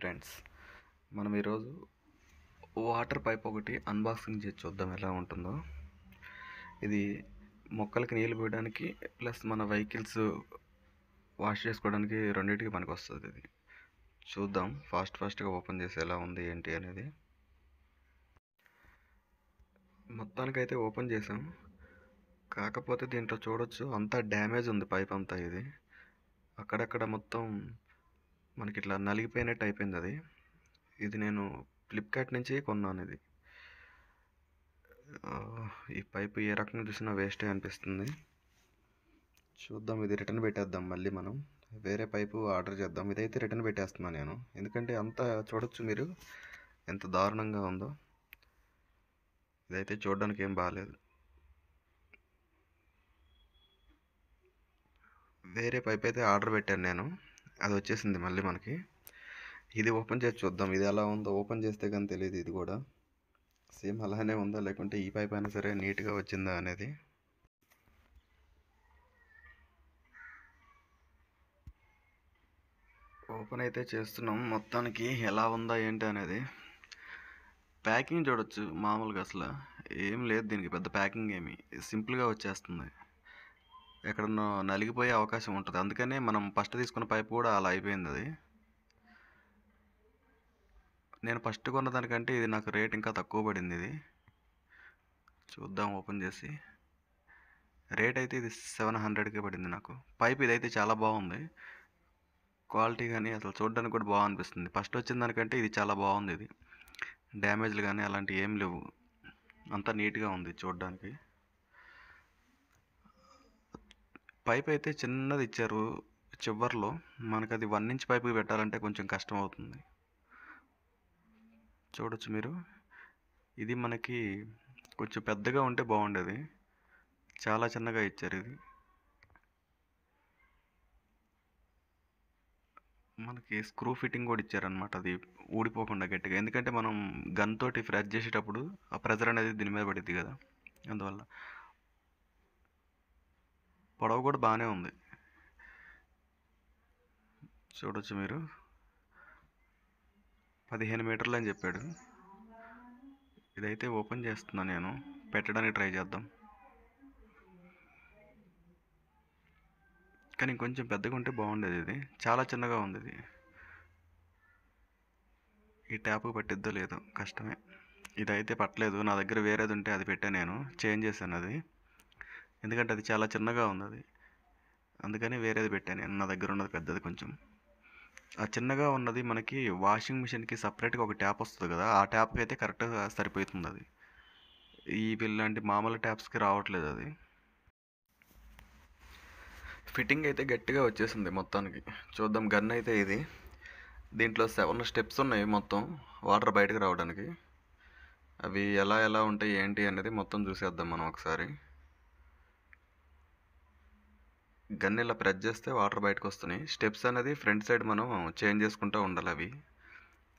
friends మనం ఈరోజు water pipe ఒకటి అన్బాక్సింగ్ చేసి చూద్దాం ఎలా ఉంటుందో ఇది మొక్కలకి నీళ్ళు పోయడానికి ప్లస్ మన వెహికల్స్ వాష్ చేసుకోవడానికి రెండింటికి పనికి వస్తుంది ఇది చూద్దాం ఫాస్ట్ ఫాస్ట్గా ఓపెన్ చేసి ఎలా ఉంది ఏంటి అనేది మొత్తానికైతే ఓపెన్ చేసాం కాకపోతే దీంట్లో చూడొచ్చు అంతా డ్యామేజ్ ఉంది పైప్ అంతా ఇది అక్కడక్కడ మొత్తం మనకి ఇట్లా నలిగిపోయినట్టు అయిపోయింది అది ఇది నేను ఫ్లిప్కార్ట్ నుంచి కొన్నాను ఇది ఈ పైపు ఏ రకంగా చూసినా వేస్టే అనిపిస్తుంది చూద్దాం ఇది రిటర్న్ పెట్టేద్దాం మళ్ళీ మనం వేరే పైపు ఆర్డర్ చేద్దాం ఇదైతే రిటర్న్ పెట్టేస్తున్నాను నేను ఎందుకంటే అంత చూడొచ్చు మీరు ఎంత దారుణంగా ఉందో ఇదైతే చూడడానికి ఏం బాగాలేదు వేరే పైప్ అయితే ఆర్డర్ పెట్టాను నేను అది వచ్చేసింది మళ్ళీ మనకి ఇది ఓపెన్ చేసి చూద్దాం ఇది ఎలా ఉందో ఓపెన్ చేస్తే కానీ తెలియదు ఇది కూడా సేమ్ అలానే ఉందా లేకుంటే ఈ పైప్ అయినా సరే నీట్గా వచ్చిందా అనేది ఓపెన్ అయితే చేస్తున్నాం మొత్తానికి ఎలా ఉందా ఏంటి అనేది ప్యాకింగ్ చూడొచ్చు మామూలుగా అసలు ఏం లేదు దీనికి పెద్ద ప్యాకింగ్ ఏమి సింపుల్గా వచ్చేస్తుంది ఎక్కడనో నలిగిపోయే అవకాశం ఉంటుంది అందుకనే మనం ఫస్ట్ తీసుకున్న పైప్ కూడా అలా అయిపోయింది అది నేను ఫస్ట్ కొన్న దానికంటే ఇది నాకు రేట్ ఇంకా తక్కువ పడింది ఇది చూద్దాం ఓపెన్ చేసి రేట్ అయితే ఇది సెవెన్ హండ్రెడ్కే పడింది నాకు పైప్ ఇదైతే చాలా బాగుంది క్వాలిటీ కానీ అసలు చూడడానికి కూడా బాగా అనిపిస్తుంది ఫస్ట్ వచ్చిన దానికంటే ఇది చాలా బాగుంది ఇది డ్యామేజ్లు కానీ అలాంటివి ఏం లేవు అంతా నీట్గా ఉంది చూడడానికి పైప్ అయితే చిన్నది ఇచ్చారు చివరిలో మనకు అది వన్ ఇంచ్ పైప్కి పెట్టాలంటే కొంచెం కష్టం అవుతుంది చూడొచ్చు మీరు ఇది మనకి కొంచెం పెద్దగా ఉంటే బాగుండేది చాలా చిన్నగా ఇచ్చారు ఇది మనకి స్క్రూ ఫిట్టింగ్ కూడా ఇచ్చారనమాట అది ఊడిపోకుండా గట్టిగా ఎందుకంటే మనం గన్ తోటి ఫ్రెష్ చేసేటప్పుడు ఆ ప్రెజర్ అనేది దీని మీద పడుద్ది కదా అందువల్ల పొడవు కూడా బాగానే ఉంది చూడొచ్చు మీరు పదిహేను మీటర్లు అని చెప్పాడు ఇదైతే ఓపెన్ చేస్తున్నా నేను పెట్టడానికి ట్రై చేద్దాం కానీ ఇంకొంచెం పెద్దగా ఉంటే బాగుండేది ఇది చాలా చిన్నగా ఉంది ఇది ఈ ట్యాప్ పట్టిద్దో లేదో కష్టమే ఇదైతే పట్టలేదు నా దగ్గర వేరేది ఉంటే అది పెట్టాను నేను చేంజ్ చేశాను అది ఎందుకంటే అది చాలా చిన్నగా ఉంది అది అందుకని వేరేది పెట్టాను నా దగ్గర ఉన్నది పెద్దది కొంచెం ఆ చిన్నగా ఉన్నది మనకి వాషింగ్ మిషన్కి సపరేట్గా ఒక ట్యాప్ వస్తుంది కదా ఆ ట్యాప్కి అయితే కరెక్ట్గా సరిపోతుంది అది ఈ ఇలాంటి మామూలు ట్యాప్స్కి రావట్లేదు అది ఫిట్టింగ్ అయితే గట్టిగా వచ్చేసింది మొత్తానికి చూద్దాం గన్ అయితే ఇది దీంట్లో సెవెన్ స్టెప్స్ ఉన్నాయి మొత్తం వాటర్ బయటకు రావడానికి అవి ఎలా ఎలా ఉంటాయి ఏంటి అనేది మొత్తం చూసేద్దాం మనం ఒకసారి గన్ ఇలా ప్రెస్ చేస్తే వాటర్ బయటకు వస్తున్నాయి స్టెప్స్ అనేది ఫ్రంట్ సైడ్ మనం చేంజ్ చేసుకుంటూ ఉండాలి అవి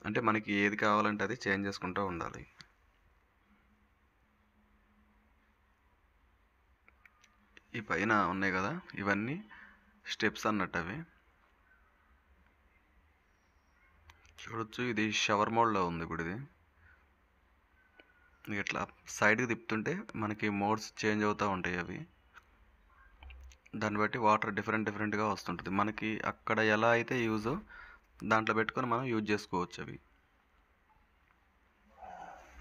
అంటే మనకి ఏది కావాలంటే అది చేంజ్ చేసుకుంటూ ఉండాలి ఈ పైన ఉన్నాయి కదా ఇవన్నీ స్టెప్స్ అన్నట్టు అవి చూడొచ్చు ఇది షవర్ మోడ్లో ఉంది ఇప్పుడు ఇది ఇట్లా సైడ్కి తిప్పుతుంటే మనకి మోడ్స్ చేంజ్ అవుతూ ఉంటాయి అవి దాన్ని బట్టి వాటర్ డిఫరెంట్ డిఫరెంట్గా వస్తుంటుంది మనకి అక్కడ ఎలా అయితే యూజో దాంట్లో పెట్టుకొని మనం యూజ్ చేసుకోవచ్చు అవి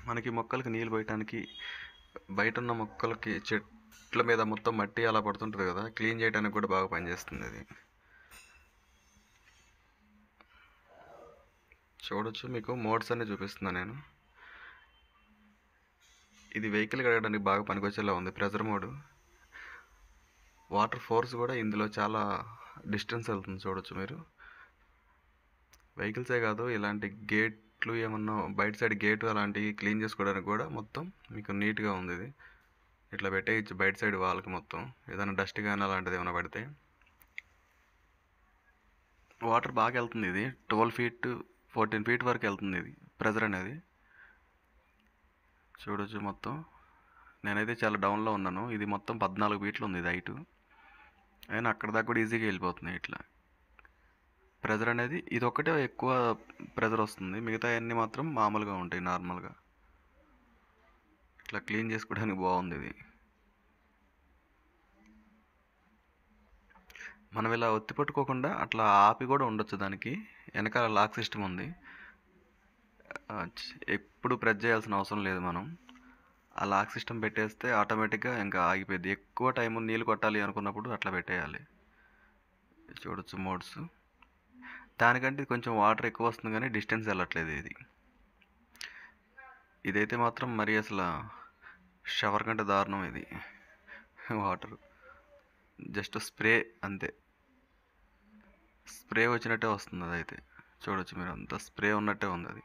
మనకి మొక్కలకి నీళ్ళు పోయటానికి బయట ఉన్న మొక్కలకి చెట్ల మీద మొత్తం మట్టి అలా పడుతుంటుంది కదా క్లీన్ చేయడానికి కూడా బాగా పనిచేస్తుంది అది చూడొచ్చు మీకు మోడ్స్ అన్నీ చూపిస్తున్నాను నేను ఇది వెహికల్ కడగడానికి బాగా పనికొచ్చేలా ఉంది ప్రెజర్ మోడ్ వాటర్ ఫోర్స్ కూడా ఇందులో చాలా డిస్టెన్స్ వెళ్తుంది చూడొచ్చు మీరు వెహికల్సే కాదు ఇలాంటి గేట్లు ఏమన్నా బయట సైడ్ గేట్ అలాంటివి క్లీన్ చేసుకోవడానికి కూడా మొత్తం మీకు నీట్గా ఉంది ఇది ఇట్లా పెట్టేయచ్చు బయట సైడ్ వాళ్ళకి మొత్తం ఏదైనా డస్ట్ కానీ అలాంటిది ఏమైనా పడితే వాటర్ బాగా వెళ్తుంది ఇది ట్వెల్వ్ ఫీట్ ఫోర్టీన్ ఫీట్ వరకు వెళ్తుంది ఇది ప్రెజర్ అనేది చూడొచ్చు మొత్తం నేనైతే చాలా డౌన్లో ఉన్నాను ఇది మొత్తం పద్నాలుగు ఫీట్లు ఉంది ఇది హైటు అండ్ అక్కడ దాకా కూడా ఈజీగా వెళ్ళిపోతున్నాయి ఇట్లా ప్రెజర్ అనేది ఇది ఒకటే ఎక్కువ ప్రెజర్ వస్తుంది మిగతా అన్నీ మాత్రం మామూలుగా ఉంటాయి నార్మల్గా ఇట్లా క్లీన్ చేసుకోవడానికి బాగుంది ఇది మనం ఇలా ఒత్తి పట్టుకోకుండా అట్లా ఆపి కూడా ఉండొచ్చు దానికి వెనకాల లాక్ సిస్టమ్ ఉంది ఎప్పుడు ప్రెస్ చేయాల్సిన అవసరం లేదు మనం ఆ లాక్ సిస్టమ్ పెట్టేస్తే ఆటోమేటిక్గా ఇంకా ఆగిపోయింది ఎక్కువ టైం నీళ్ళు కొట్టాలి అనుకున్నప్పుడు అట్లా పెట్టేయాలి చూడొచ్చు మోడ్స్ దానికంటే కొంచెం వాటర్ ఎక్కువ వస్తుంది కానీ డిస్టెన్స్ వెళ్ళట్లేదు ఇది ఇదైతే మాత్రం మరి అసలు షవర్ కంటే దారుణం ఇది వాటర్ జస్ట్ స్ప్రే అంతే స్ప్రే వచ్చినట్టే వస్తుంది అదైతే చూడొచ్చు మీరు అంత స్ప్రే ఉన్నట్టే ఉంది అది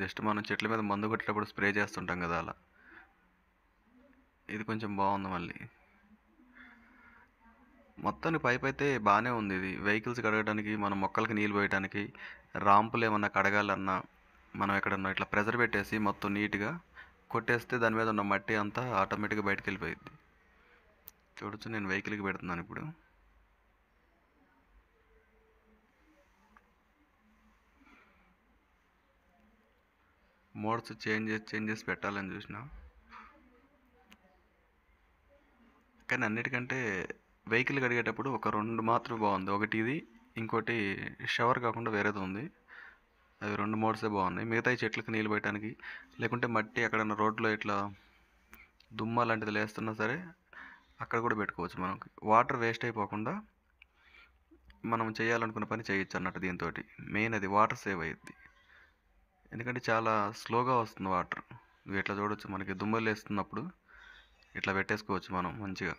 జస్ట్ మనం చెట్ల మీద మందు కొట్టేటప్పుడు స్ప్రే చేస్తుంటాం కదా అలా ఇది కొంచెం బాగుంది మళ్ళీ మొత్తానికి పైప్ అయితే బాగానే ఉంది ఇది వెహికల్స్ కడగడానికి మన మొక్కలకి నీళ్ళు పోయడానికి రాంపులు ఏమన్నా కడగాలన్నా మనం ఎక్కడన్నా ఇట్లా ప్రెజర్ పెట్టేసి మొత్తం నీట్గా కొట్టేస్తే దాని మీద ఉన్న మట్టి అంతా ఆటోమేటిక్గా బయటకు వెళ్ళిపోయింది చూడొచ్చు నేను వెహికల్కి పెడుతున్నాను ఇప్పుడు మోడ్స్ చేంజెస్ చేంజెస్ పెట్టాలని చూసిన కానీ అన్నిటికంటే వెహికల్ కడిగేటప్పుడు ఒక రెండు మాత్రమే బాగుంది ఒకటి ఇది ఇంకోటి షవర్ కాకుండా వేరేది ఉంది అవి రెండు మోడ్సే బాగున్నాయి మిగతా చెట్లకు నీళ్ళు పెట్టడానికి లేకుంటే మట్టి ఎక్కడైనా రోడ్లో ఇట్లా దుమ్మ లాంటిది లేస్తున్నా సరే అక్కడ కూడా పెట్టుకోవచ్చు మనకి వాటర్ వేస్ట్ అయిపోకుండా మనం చేయాలనుకున్న పని చేయొచ్చు అన్నట్టు దీంతో మెయిన్ అది వాటర్ సేవ్ అయ్యిద్ది ఎందుకంటే చాలా స్లోగా వస్తుంది వాటర్ ఇవి ఇట్లా చూడవచ్చు మనకి దుమ్మలు వేస్తున్నప్పుడు ఇట్లా పెట్టేసుకోవచ్చు మనం మంచిగా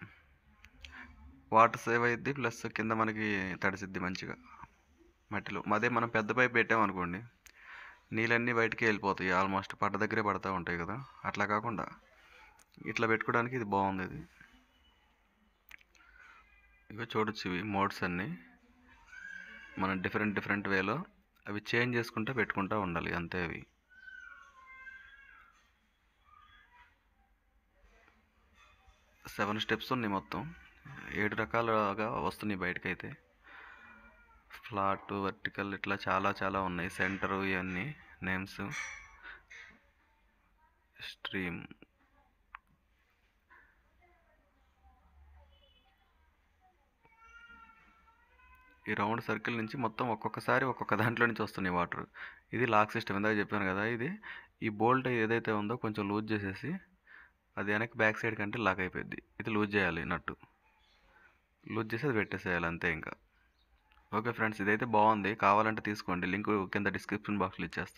వాటర్ సేవ్ అయ్యిద్ది ప్లస్ కింద మనకి తడిసిద్ది మంచిగా మట్టిలో అదే మనం పెద్ద పైప్ పెట్టామనుకోండి నీళ్ళన్నీ బయటికి వెళ్ళిపోతాయి ఆల్మోస్ట్ పట్ట దగ్గరే పడతా ఉంటాయి కదా అట్లా కాకుండా ఇట్లా పెట్టుకోవడానికి ఇది బాగుంది ఇది ఇక చూడొచ్చు ఇవి మోడ్స్ అన్నీ మనం డిఫరెంట్ డిఫరెంట్ వేలో అవి చేంజ్ చేసుకుంటూ పెట్టుకుంటూ ఉండాలి అంతే అవి సెవెన్ స్టెప్స్ ఉన్నాయి మొత్తం ఏడు రకాలుగా వస్తున్నాయి బయటకైతే ఫ్లాట్ వర్టికల్ ఇట్లా చాలా చాలా ఉన్నాయి సెంటర్ ఇవన్నీ నేమ్స్ స్ట్రీమ్ ఈ రౌండ్ సర్కిల్ నుంచి మొత్తం ఒక్కొక్కసారి ఒక్కొక్క దాంట్లో నుంచి వస్తున్నాయి వాటర్ ఇది లాక్ సిస్టమ్ ఇందాక చెప్పాను కదా ఇది ఈ బోల్ట్ ఏదైతే ఉందో కొంచెం లూజ్ చేసేసి అది వెనక్కి బ్యాక్ సైడ్ కంటే లాక్ అయిపోయింది ఇది లూజ్ చేయాలి నట్టు లూజ్ చేసి అది పెట్టేసేయాలి అంతే ఇంకా ఓకే ఫ్రెండ్స్ ఇదైతే బాగుంది కావాలంటే తీసుకోండి లింక్ కింద డిస్క్రిప్షన్ బాక్స్లో ఇచ్చేస్తాను